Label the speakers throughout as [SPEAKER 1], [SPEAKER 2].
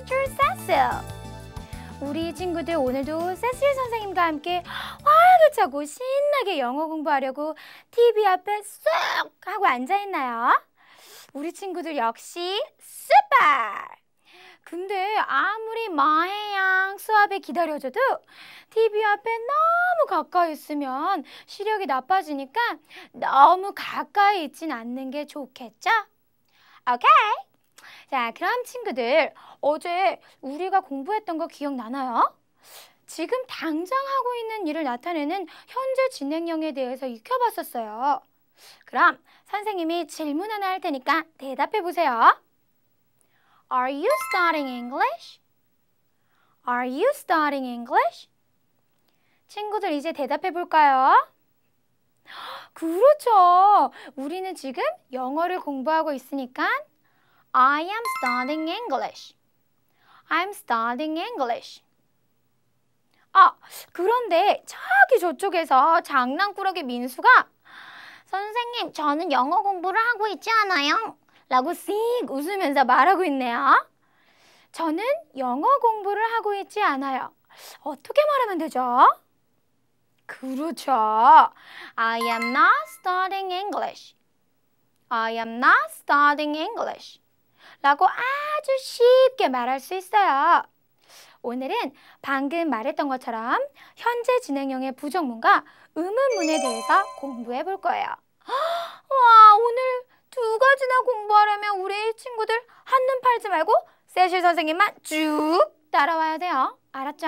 [SPEAKER 1] Teacher Cecil. 우리 친구들 오늘도 세실 선생님과 함께 활기차고 신나게 영어 공부하려고 TV 앞에 쑥 하고 앉아있나요? 우리 친구들 역시 super! 근데 아무리 마해양 수업에 기다려줘도 TV 앞에 너무 가까이 있으면 시력이 나빠지니까 너무 가까이 있진 않는 게 좋겠죠? 오케이! Okay. 자, 그럼 친구들 어제 우리가 공부했던 거 기억나나요? 지금 당장 하고 있는 일을 나타내는 현재 진행형에 대해서 익혀봤었어요. 그럼 선생님이 질문 하나 할 테니까 대답해 보세요. Are you studying English? Are you studying English? 친구들 이제 대답해 볼까요? 그렇죠. 우리는 지금 영어를 공부하고 있으니까 I am studying English. I'm studying English. 아, 그런데 저기 저쪽에서 장난꾸러기 민수가 선생님, 저는 영어 공부를 하고 있지 않아요? 라고 씩 웃으면서 말하고 있네요. 저는 영어 공부를 하고 있지 않아요. 어떻게 말하면 되죠? 그렇죠. I am not studying English. I am not studying English. 라고 아주 쉽게 말할 수 있어요. 오늘은 방금 말했던 것처럼 현재 진행형의 부정문과 의문문에 대해서 공부해 볼 거예요. 와 오늘 두 가지나 공부하려면 우리 친구들 한눈 팔지 말고 세실 선생님만 쭉 따라와야 돼요. 알았죠?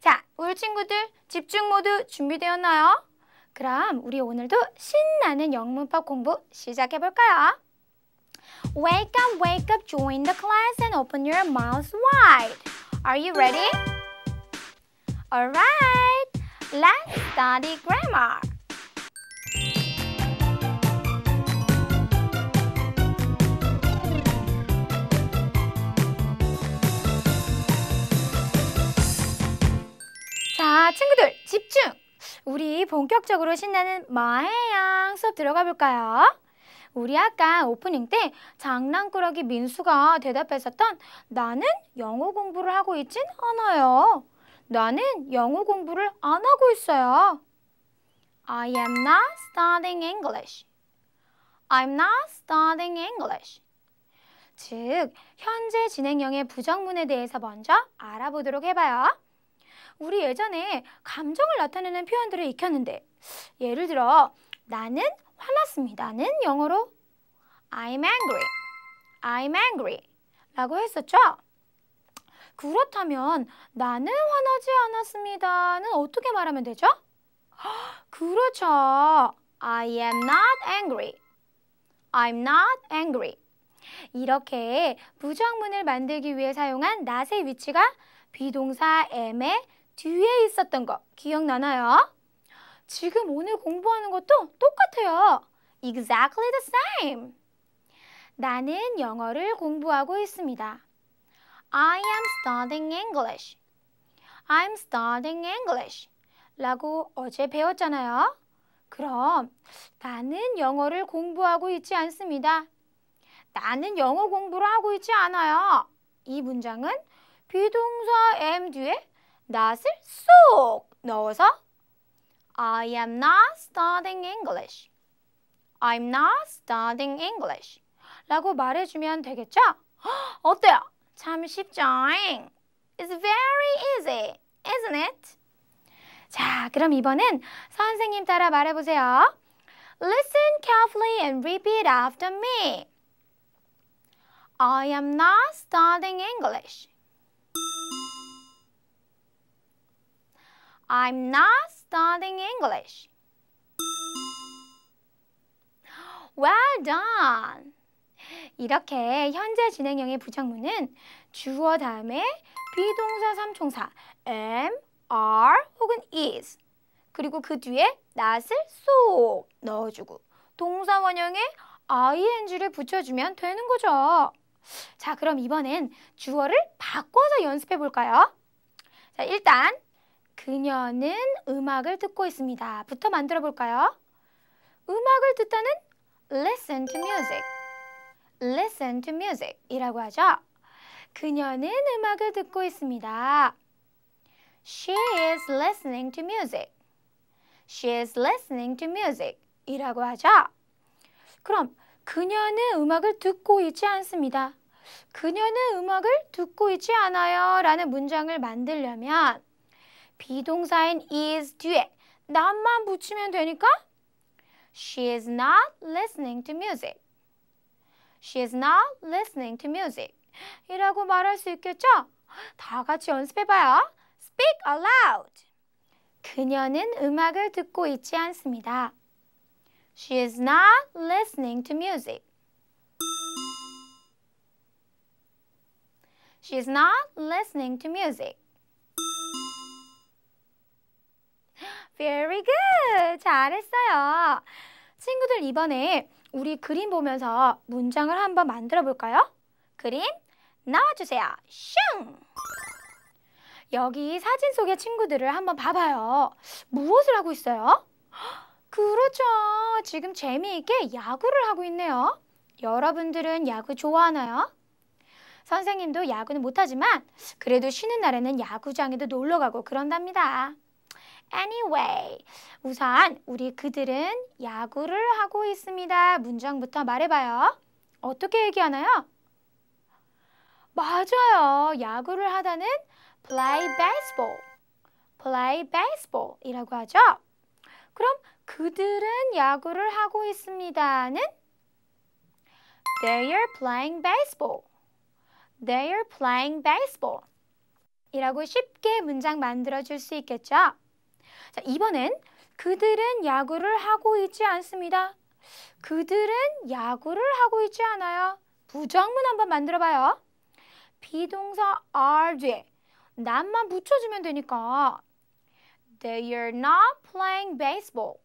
[SPEAKER 1] 자, 우리 친구들 집중 모드 준비되었나요? 그럼 우리 오늘도 신나는 영문법 공부 시작해볼까요? Wake up, wake up, join the class and open your mouth wide. Are you ready? Alright, let's study grammar. 자, 친구들 집중! 우리 본격적으로 신나는 마해양 수업 들어가 볼까요? 우리 아까 오프닝 때 장난꾸러기 민수가 대답했었던 나는 영어 공부를 하고 있진 않아요. 나는 영어 공부를 안 하고 있어요. I am not studying English. I'm not studying English. 즉, 현재 진행형의 부정문에 대해서 먼저 알아보도록 해봐요. 우리 예전에 감정을 나타내는 표현들을 익혔는데 예를 들어 나는 화났습니다는 영어로 I'm angry, I'm angry 라고 했었죠? 그렇다면 나는 화나지 않았습니다는 어떻게 말하면 되죠? 그렇죠. I am not angry. I'm not angry. 이렇게 부정문을 만들기 위해 사용한 n 의 위치가 비동사 am의 뒤에 있었던 거 기억나나요? 지금 오늘 공부하는 것도 똑같아요. Exactly the same. 나는 영어를 공부하고 있습니다. I am studying English. I'm studying English. 라고 어제 배웠잖아요. 그럼 나는 영어를 공부하고 있지 않습니다. 나는 영어 공부를 하고 있지 않아요. 이 문장은 비동사 am 뒤에 not을 쏙 넣어서 I am not studying English. I'm not studying English. 라고 말해주면 되겠죠? 어때요? 참 쉽죠? It's very easy, isn't it? 자, 그럼 이번엔 선생님 따라 말해보세요. Listen carefully and repeat after me. I am not studying English. I'm not studying English. Well done! 이렇게 현재 진행형의 부정문은 주어 다음에 비동사 삼총사 am, are 혹은 is 그리고 그 뒤에 not을 쏙 넣어주고 동사 원형에 ing를 붙여주면 되는 거죠. 자, 그럼 이번엔 주어를 바꿔서 연습해 볼까요? 자, 일단 그녀는 음악을 듣고 있습니다. 부터 만들어 볼까요? 음악을 듣다는 listen to music, listen to music 이라고 하죠. 그녀는 음악을 듣고 있습니다. She is listening to music. She is listening to music 이라고 하죠. 그럼 그녀는 음악을 듣고 있지 않습니다. 그녀는 음악을 듣고 있지 않아요 라는 문장을 만들려면 비동사인 is 뒤에 not만 붙이면 되니까 She is not listening to music. She is not listening to music. 이라고 말할 수 있겠죠? 다 같이 연습해봐요. Speak aloud. 그녀는 음악을 듣고 있지 않습니다. She is not listening to music. She is not listening to music. Very good. 잘했어요. 친구들 이번에 우리 그림 보면서 문장을 한번 만들어 볼까요? 그림 나와주세요. 슝! 여기 사진 속의 친구들을 한번 봐봐요. 무엇을 하고 있어요? 그렇죠. 지금 재미있게 야구를 하고 있네요. 여러분들은 야구 좋아하나요? 선생님도 야구는 못하지만 그래도 쉬는 날에는 야구장에도 놀러 가고 그런답니다. anyway. 우선 우리 그들은 야구를 하고 있습니다. 문장부터 말해봐요. 어떻게 얘기하나요? 맞아요. 야구를 하다는 play baseball, play baseball이라고 하죠. 그럼 그들은 야구를 하고 있습니다는 They are playing baseball. They are playing baseball. 이라고 쉽게 문장 만들어 줄 수 있겠죠? 자, 이번엔 그들은 야구를 하고 있지 않습니다. 그들은 야구를 하고 있지 않아요. 부정문 한번 만들어봐요. 비동사 are 뒤에 난만 붙여주면 되니까 They are not playing baseball.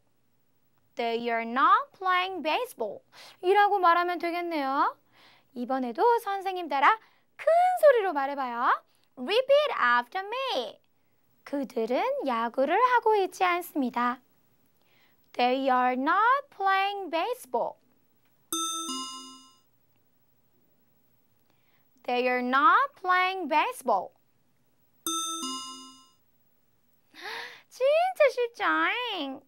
[SPEAKER 1] They are not playing baseball. 이라고 말하면 되겠네요. 이번에도 선생님 따라 큰 소리로 말해봐요. Repeat after me. 그들은 야구를 하고 있지 않습니다. They are not playing baseball. They are not playing baseball. 진짜 쉽죠잉?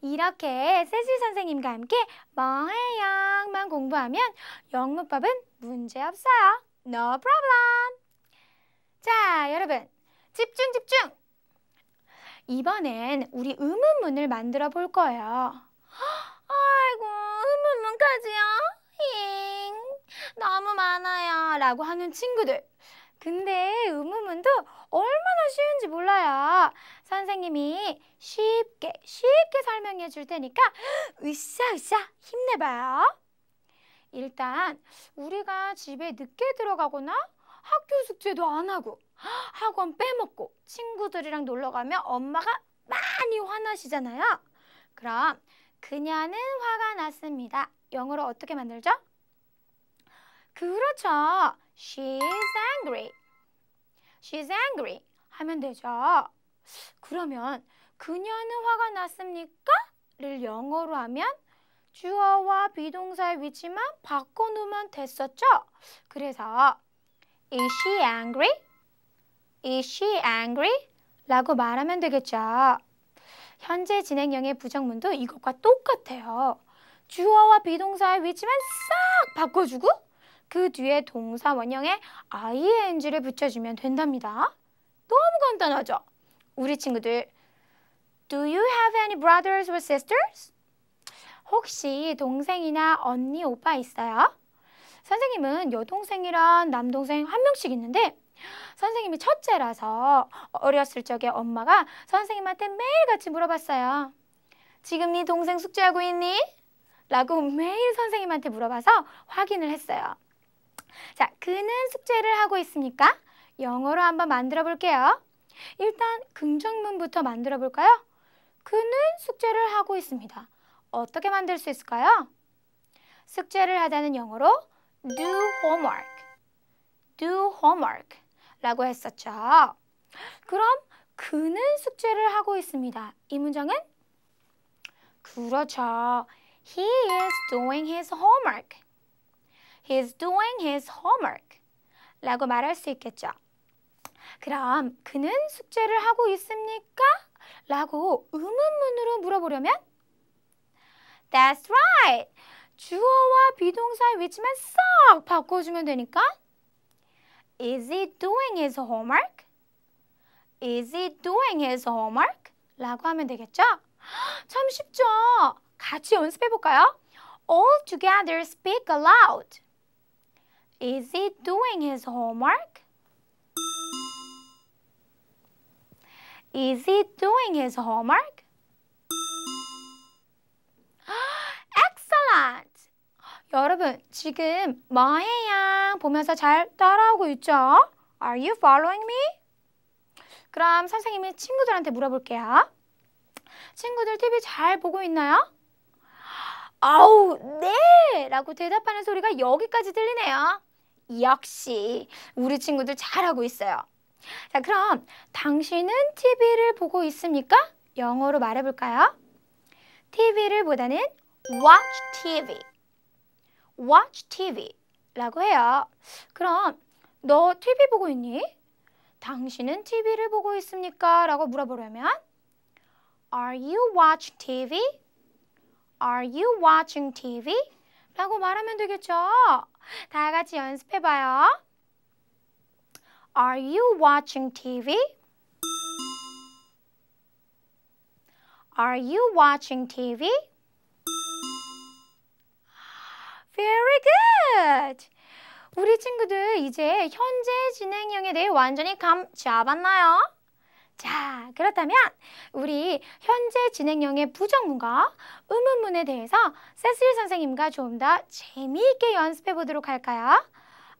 [SPEAKER 1] 이렇게 세실 선생님과 함께 뭐해영만 공부하면 영문법은 문제없어요. No problem. 자, 여러분 집중 집중! 이번엔 우리 음문문을 만들어 볼 거예요. 아이고, 의문문까지요? 힝, 너무 많아요. 라고 하는 친구들. 근데 의문문도 얼마나 쉬운지 몰라요. 선생님이 쉽게 쉽게 설명해 줄 테니까 으쌰으쌰 힘내봐요. 일단 우리가 집에 늦게 들어가거나 학교 숙제도 안 하고 학원 빼먹고 친구들이랑 놀러 가면 엄마가 많이 화나시잖아요. 그럼 그녀는 화가 났습니다. 영어로 어떻게 만들죠? 그렇죠. She's angry. She's angry 하면 되죠. 그러면 그녀는 화가 났습니까? 를 영어로 하면 주어와 비동사의 위치만 바꿔놓으면 됐었죠? 그래서 Is she angry? Is she angry? 라고 말하면 되겠죠. 현재 진행형의 부정문도 이것과 똑같아요. 주어와 비동사의 위치만 싹 바꿔주고 그 뒤에 동사 원형에 ing를 붙여주면 된답니다. 너무 간단하죠? 우리 친구들 Do you have any brothers or sisters? 혹시 동생이나 언니, 오빠 있어요? 선생님은 여동생이랑 남동생 한 명씩 있는데 선생님이 첫째라서 어렸을 적에 엄마가 선생님한테 매일같이 물어봤어요. 지금 네 동생 숙제하고 있니? 라고 매일 선생님한테 물어봐서 확인을 했어요. 자, 그는 숙제를 하고 있습니까? 영어로 한번 만들어 볼게요. 일단 긍정문부터 만들어 볼까요? 그는 숙제를 하고 있습니다. 어떻게 만들 수 있을까요? 숙제를 하다는 영어로 do homework, do homework 라고 했었죠. 그럼 그는 숙제를 하고 있습니다. 이 문장은 그렇죠. He is doing his homework. He is doing his homework. 라고 말할 수 있겠죠. 그럼 그는 숙제를 하고 있습니까? 라고 의문문으로 물어보려면 That's right. 주어와 비동사의 위치만 싹 바꿔주면 되니까 Is he doing his homework? Is he doing his homework? 라고 하면 되겠죠? 참 쉽죠? 같이 연습해 볼까요? All together speak aloud. Is he doing his homework? Is he doing his homework? Excellent! 여러분 지금 뭐해야 보면서 잘 따라오고 있죠? Are you following me? 그럼 선생님이 친구들한테 물어볼게요. 친구들 TV 잘 보고 있나요? 아우 네! 라고 대답하는 소리가 여기까지 들리네요. 역시 우리 친구들 잘하고 있어요. 자 그럼 당신은 TV를 보고 있습니까? 영어로 말해볼까요? TV를 보다는 watch TV watch TV라고 해요. 그럼 너 TV 보고 있니? 당신은 TV를 보고 있습니까? 라고 물어보려면 Are you watch TV? Are you watching TV? 라고 말하면 되겠죠. 다 같이 연습해봐요. Are you watching TV? Are you watching TV? Very good! 우리 친구들 이제 현재 진행형에 대해 완전히 감 잡았나요? 자, 그렇다면 우리 현재 진행형의 부정문과 의문문에 대해서 세슬 선생님과 좀 더 재미있게 연습해 보도록 할까요?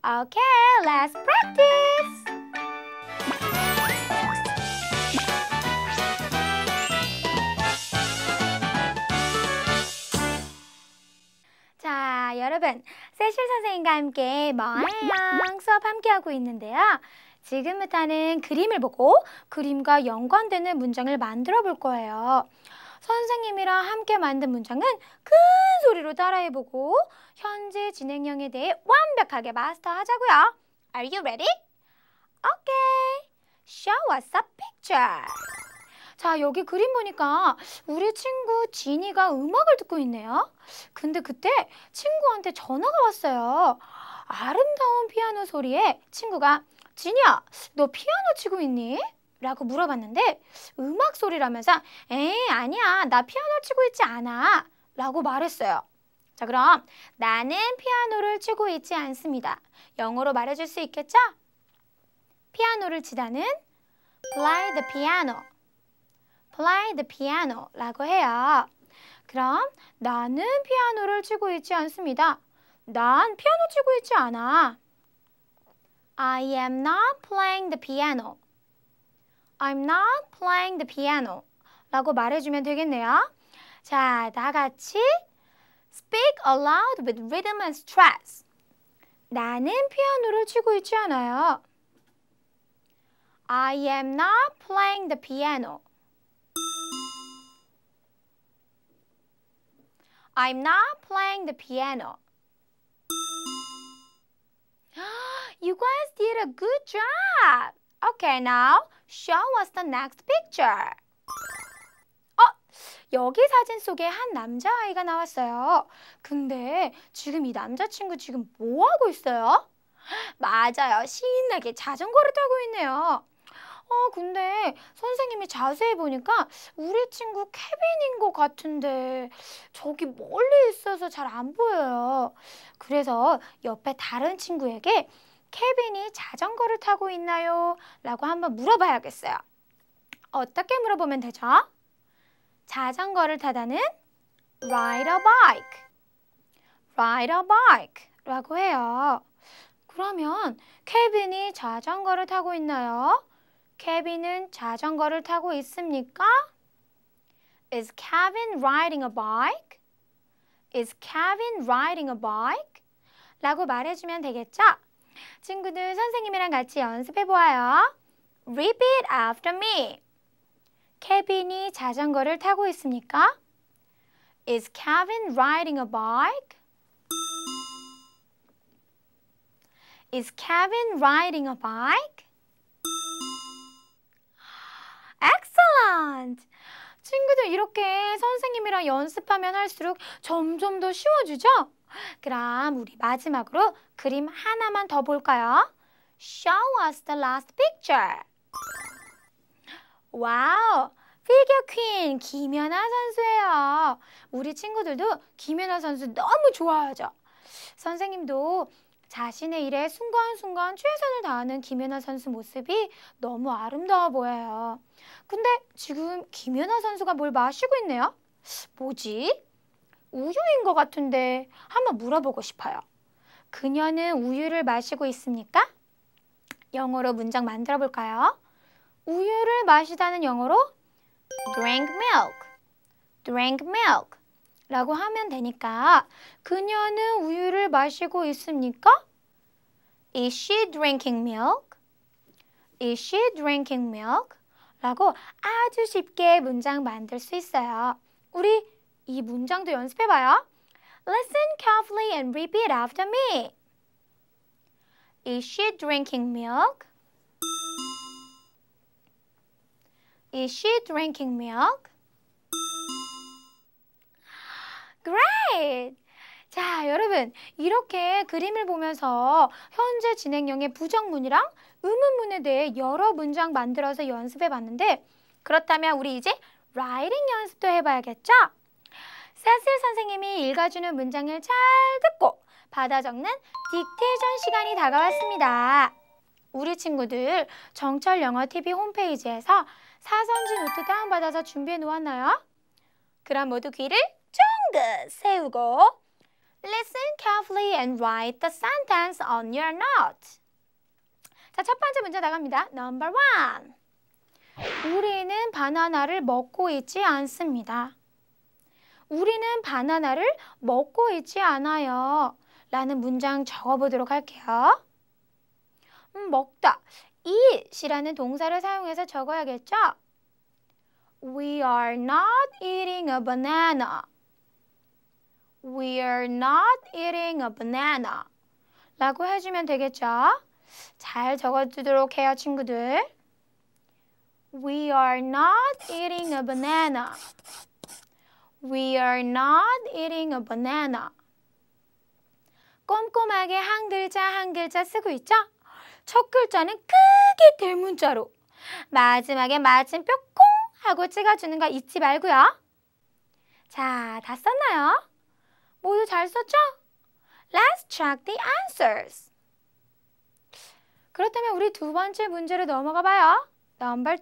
[SPEAKER 1] Okay, let's practice! 자, 여러분, 세실 선생님과 함께 머양 수업 함께하고 있는데요. 지금부터는 그림을 보고 그림과 연관되는 문장을 만들어 볼 거예요. 선생님이랑 함께 만든 문장은 큰 소리로 따라해보고 현재 진행형에 대해 완벽하게 마스터하자고요. Are you ready? Okay. Show us a picture. 자, 여기 그림 보니까 우리 친구 지니가 음악을 듣고 있네요. 근데 그때 친구한테 전화가 왔어요. 아름다운 피아노 소리에 친구가 지니야, 너 피아노 치고 있니? 라고 물어봤는데 음악 소리라면서 에이, 아니야. 나 피아노 치고 있지 않아. 라고 말했어요. 자, 그럼 나는 피아노를 치고 있지 않습니다. 영어로 말해줄 수 있겠죠? 피아노를 치다는 play the piano. play the piano라고 해요. 그럼 나는 피아노를 치고 있지 않습니다. 난 피아노 치고 있지 않아. I am not playing the piano. I'm not playing the piano. 라고 말해주면 되겠네요. 자, 다 같이 Speak aloud with rhythm and stress. 나는 피아노를 치고 있지 않아요. I am not playing the piano. I'm not playing the piano. you guys did a good job. Okay, now show us the next picture. 어, 여기 사진 속에 한 남자아이가 나왔어요. 근데 지금 이 남자친구 지금 뭐하고 있어요? 맞아요. 신나게 자전거를 타고 있네요. 어, 근데 선생님이 자세히 보니까 우리 친구 케빈인 것 같은데 저기 멀리 있어서 잘 안 보여요. 그래서 옆에 다른 친구에게 케빈이 자전거를 타고 있나요? 라고 한번 물어봐야겠어요. 어떻게 물어보면 되죠? 자전거를 타다는 ride a bike, ride a bike 라고 해요. 그러면 케빈이 자전거를 타고 있나요? 케빈은 자전거를 타고 있습니까? Is Kevin riding a bike? Is Kevin riding a bike? 라고 말해주면 되겠죠? 친구들 선생님이랑 같이 연습해보아요. Repeat after me. 케빈이 자전거를 타고 있습니까? Is Kevin riding a bike? Is Kevin riding a bike? Excellent! 친구들 이렇게 선생님이랑 연습하면 할수록 점점 더 쉬워지죠? 그럼 우리 마지막으로 그림 하나만 더 볼까요? Show us the last picture. 와우! 피겨 퀸 김연아 선수예요. 우리 친구들도 김연아 선수 너무 좋아하죠. 선생님도 자신의 일에 순간순간 최선을 다하는 김연아 선수 모습이 너무 아름다워 보여요. 근데 지금 김연아 선수가 뭘 마시고 있네요? 뭐지? 우유인 것 같은데 한번 물어보고 싶어요. 그녀는 우유를 마시고 있습니까? 영어로 문장 만들어 볼까요? 우유를 마시다는 영어로 drank milk, drank milk 라고 하면 되니까 그녀는 우유를 마시고 있습니까? Is she drinking milk? Is she drinking milk? 라고 아주 쉽게 문장 만들 수 있어요. 우리 이 문장도 연습해봐요. Listen carefully and repeat after me. Is she drinking milk? Is she drinking milk? Great! 자, 여러분 이렇게 그림을 보면서 현재 진행형의 부정문이랑 의문문에 대해 여러 문장 만들어서 연습해 봤는데 그렇다면 우리 이제 라이딩 연습도 해봐야겠죠? 사슬 선생님이 읽어주는 문장을 잘 듣고 받아 적는 딕테이션 시간이 다가왔습니다. 우리 친구들 정철 영어 TV 홈페이지에서 사선지 노트 다운받아서 준비해 놓았나요? 그럼 모두 귀를 쫑긋 세우고 Listen carefully and write the sentence on your note. 자, 첫 번째 문제 나갑니다. Number one. 우리는 바나나를 먹고 있지 않습니다. 우리는 바나나를 먹고 있지 않아요. 라는 문장 적어보도록 할게요. 음, 먹다. eat이라는 동사를 사용해서 적어야겠죠? We are not eating a banana. We are not eating a banana. 라고 해주면 되겠죠? 잘 적어주도록 해요, 친구들. We are not eating a banana. We are not eating a banana. 꼼꼼하게 한 글자 한 글자 쓰고 있죠? 첫 글자는 크게 대문자로 마지막에 마침표 콩 하고 찍어주는 거 잊지 말고요. 자, 다 썼나요? 모두 잘 썼죠? Let's check the answers. 그렇다면 우리 두 번째 문제로 넘어가 봐요. 넘버 2.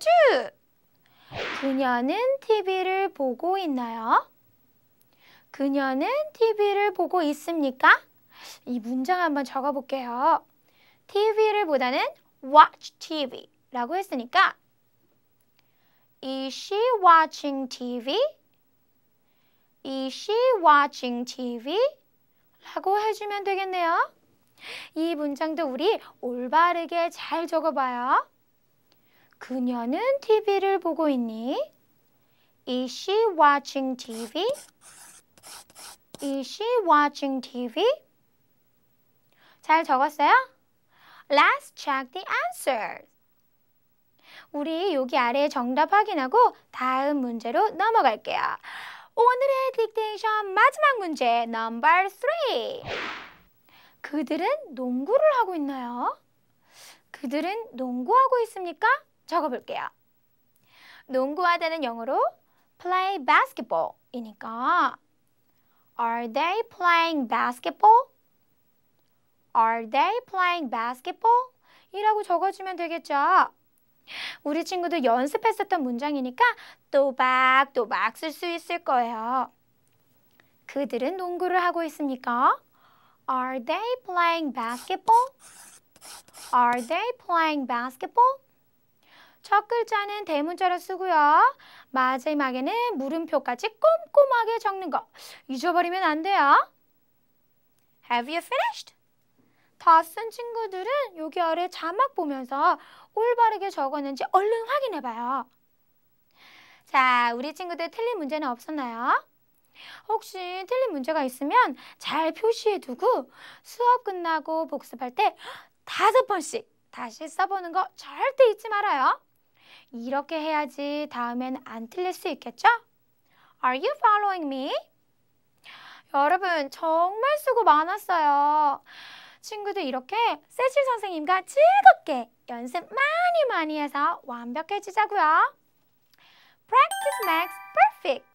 [SPEAKER 1] 그녀는 TV를 보고 있나요? 그녀는 TV를 보고 있습니까? 이 문장 한번 적어볼게요. TV를 보다는 watch TV라고 했으니까 Is she watching TV? Is she watching TV? 라고 해주면 되겠네요. 이 문장도 우리 올바르게 잘 적어봐요. 그녀는 TV를 보고 있니? Is she watching TV? Is she watching TV? 잘 적었어요? Let's check the answers. 우리 여기 아래 정답 확인하고 다음 문제로 넘어갈게요. 오늘의 딕테이션 마지막 문제 넘버 3. 그들은 농구를 하고 있나요? 그들은 농구하고 있습니까? 적어볼게요. 농구하다는 영어로 play basketball이니까 Are they playing basketball? Are they playing basketball? 이라고 적어주면 되겠죠. 우리 친구들 연습했었던 문장이니까 또박또박 쓸 수 있을 거예요. 그들은 농구를 하고 있습니까? Are they playing basketball? Are they playing basketball? 첫 글자는 대문자로 쓰고요. 마지막에는 물음표까지 꼼꼼하게 적는 거. 잊어버리면 안 돼요. Have you finished? 다쓴 친구들은 여기 아래 자막 보면서 올바르게 적었는지 얼른 확인해봐요. 자, 우리 친구들 틀린 문제는 없었나요? 혹시 틀린 문제가 있으면 잘 표시해두고 수업 끝나고 복습할 때 다섯 번씩 다시 써보는 거 절대 잊지 말아요. 이렇게 해야지 다음엔 안 틀릴 수 있겠죠? Are you following me? 여러분 정말 수고 많았어요. 친구들 이렇게 세실 선생님과 즐겁게 연습 많이 많이 해서 완벽해지자고요. Practice makes perfect.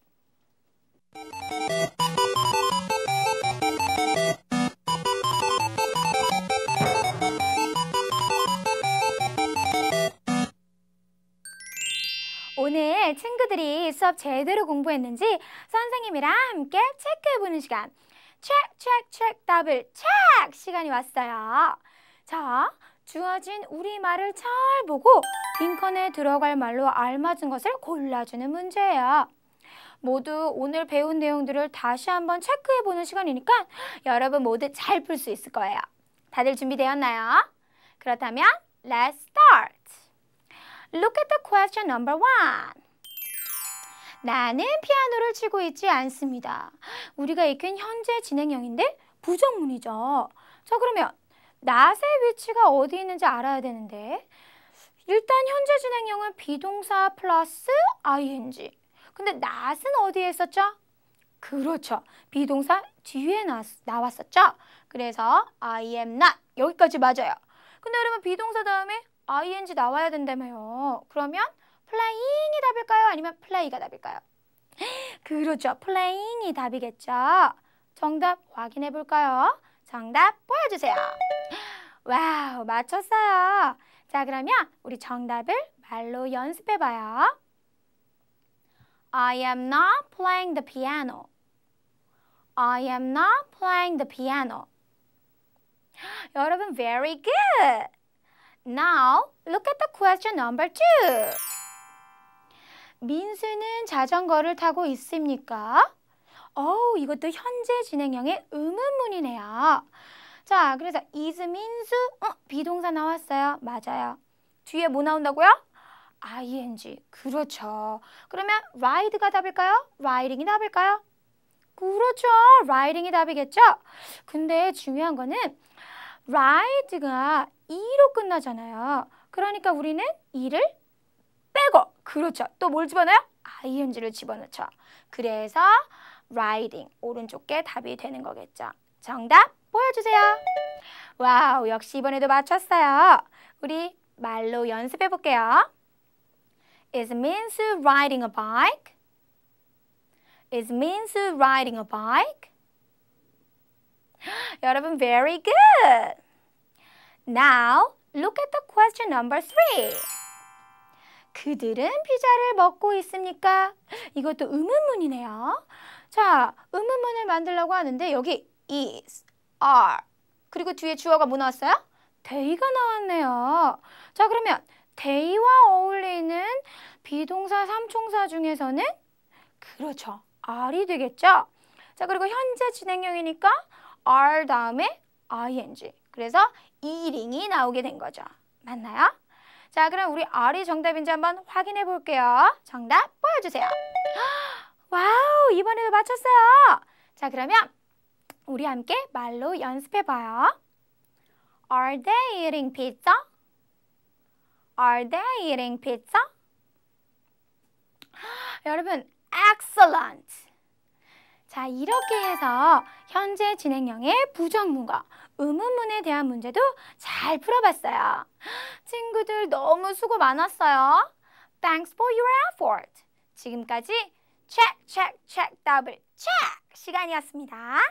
[SPEAKER 1] 오늘 친구들이 수업 제대로 공부했는지 선생님이랑 함께 체크해보는 시간 체크 체크 체크 더블 체크 시간이 왔어요 자, 주어진 우리말을 잘 보고 빈칸에 들어갈 말로 알맞은 것을 골라주는 문제예요 모두 오늘 배운 내용들을 다시 한번 체크해보는 시간이니까 여러분 모두 잘 풀 수 있을 거예요. 다들 준비되었나요? 그렇다면 let's start. Look at the question number one. 나는 피아노를 치고 있지 않습니다. 우리가 익힌 현재 진행형인데 부정문이죠. 자 그러면 낫의 위치가 어디 있는지 알아야 되는데 일단 현재 진행형은 비동사 플러스 ing 근데 낫은 어디에 있었죠? 그렇죠. 비동사 뒤에 나, 왔었죠 그래서 I am not 여기까지 맞아요. 근데 여러분 비동사 다음에 ing 나와야 된다며요. 그러면 플 l 잉이 답일까요? 아니면 플레이가 답일까요? 그렇죠. 플레잉이 답이겠죠. 정답 확인해 볼까요? 정답 보여주세요. 와우, 맞췄어요. 자, 그러면 우리 정답을 말로 연습해 봐요. I am not playing the piano. I am not playing the piano. 여러분, very good. Now, look at the question number two. 민수는 자전거를 타고 있습니까? 어우, 이것도 현재 진행형의 의문문이네요. 자, 그래서 is 민수, 어, 비동사 나왔어요. 맞아요. 뒤에 뭐 나온다고요? ing. 그렇죠. 그러면 ride가 답일까요? riding이 답일까요? 그렇죠. riding이 답이겠죠? 근데 중요한 거는 ride가 e로 끝나잖아요. 그러니까 우리는 이를 빼고 그렇죠. 또 뭘 집어넣어요? ing를 집어넣죠. 그래서 riding 오른쪽 게 답이 되는 거겠죠. 정답 보여주세요. 와우 역시 이번에도 맞췄어요. 우리 말로 연습해 볼게요. i s m i a n s riding a bike. i s m i a n s riding a bike. 여러분, very good. Now, look at the question number three. 그들은 피자를 먹고 있습니까? 이것도 의문문이네요. 자, 의문문을 만들려고 하는데 여기 is, are 그리고 뒤에 주어가 뭐 나왔어요? they가 나왔네요. 자, 그러면 데이와 어울리는 비동사, 삼총사 중에서는 그렇죠. 알이 되겠죠. 자, 그리고 현재 진행형이니까 are 다음에 ing. 그래서 eating이 나오게 된 거죠. 맞나요? 자, 그럼 우리 알이 정답인지 한번 확인해 볼게요. 정답 보여주세요. 와우, 이번에도 맞췄어요. 자, 그러면 우리 함께 말로 연습해 봐요. Are they eating pizza? Are they eating pizza? 여러분, excellent! 자, 이렇게 해서 현재 진행형의 부정문과 의문문에 대한 문제도 잘 풀어봤어요. 친구들 너무 수고 많았어요. Thanks for your effort. 지금까지 check, check, check, double check 시간이었습니다.